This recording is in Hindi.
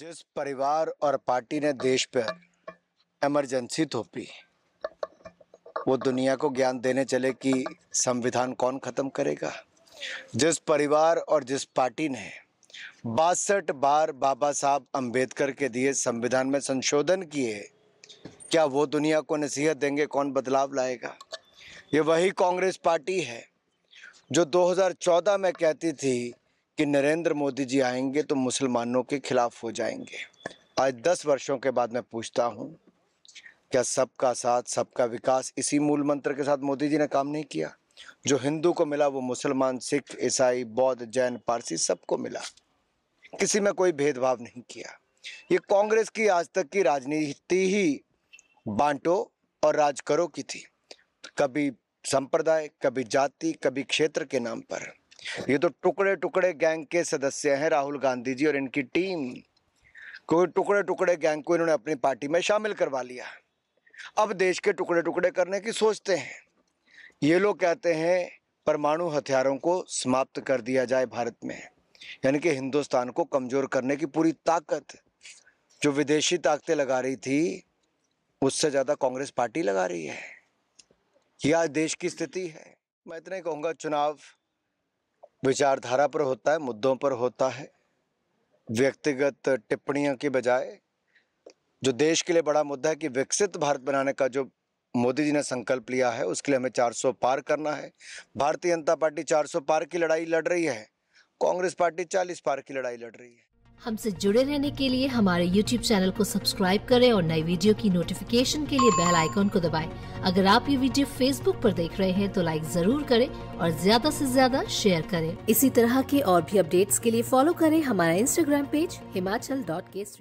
जिस परिवार और पार्टी ने देश पर इमरजेंसी थोपी वो दुनिया को ज्ञान देने चले कि संविधान कौन ख़त्म करेगा जिस परिवार और जिस पार्टी ने बासठ बार बाबा साहब अंबेडकर के दिए संविधान में संशोधन किए क्या वो दुनिया को नसीहत देंगे कौन बदलाव लाएगा ये वही कांग्रेस पार्टी है जो 2014 में कहती थी कि नरेंद्र मोदी जी आएंगे तो मुसलमानों के खिलाफ हो जाएंगे आज दस वर्षों के बाद मैं पूछता हूँ क्या सबका साथ सबका विकास इसी मूल मंत्र के साथ मोदी जी ने काम नहीं किया जो हिंदू को मिला वो मुसलमान सिख ईसाई बौद्ध जैन पारसी सबको मिला किसी में कोई भेदभाव नहीं किया ये कांग्रेस की आज तक की राजनीति ही बांटो और राज करो की थी कभी संप्रदाय कभी जाति कभी क्षेत्र के नाम पर ये तो टुकड़े टुकड़े गैंग के सदस्य हैं राहुल गांधी जी और इनकी टीम कोई टुकड़े टुकड़े गैंग को इन्होंने अपनी पार्टी में शामिल करवा लिया अब देश के टुकड़े टुकड़े करने की सोचते हैं ये लोग कहते हैं परमाणु हथियारों को समाप्त कर दिया जाए भारत में यानी कि हिंदुस्तान को कमज़ोर करने की पूरी ताकत जो विदेशी ताकतें लगा रही थी उससे ज़्यादा कांग्रेस पार्टी लगा रही है यह आज देश की स्थिति है मैं इतना ही कहूंगा चुनाव विचारधारा पर होता है मुद्दों पर होता है व्यक्तिगत टिप्पणियों के बजाय जो देश के लिए बड़ा मुद्दा है कि विकसित भारत बनाने का जो मोदी जी ने संकल्प लिया है उसके लिए हमें 400 पार करना है भारतीय जनता पार्टी 400 पार की लड़ाई लड़ रही है कांग्रेस पार्टी 40 पार की लड़ाई लड़ रही है हमसे जुड़े रहने के लिए हमारे YouTube चैनल को सब्सक्राइब करें और नई वीडियो की नोटिफिकेशन के लिए बेल आइकॉन को दबाएं। अगर आप ये वीडियो Facebook पर देख रहे हैं तो लाइक जरूर करें और ज्यादा से ज्यादा शेयर करें इसी तरह के और भी अपडेट्स के लिए फॉलो करें हमारा Instagram पेज हिमाचल डॉट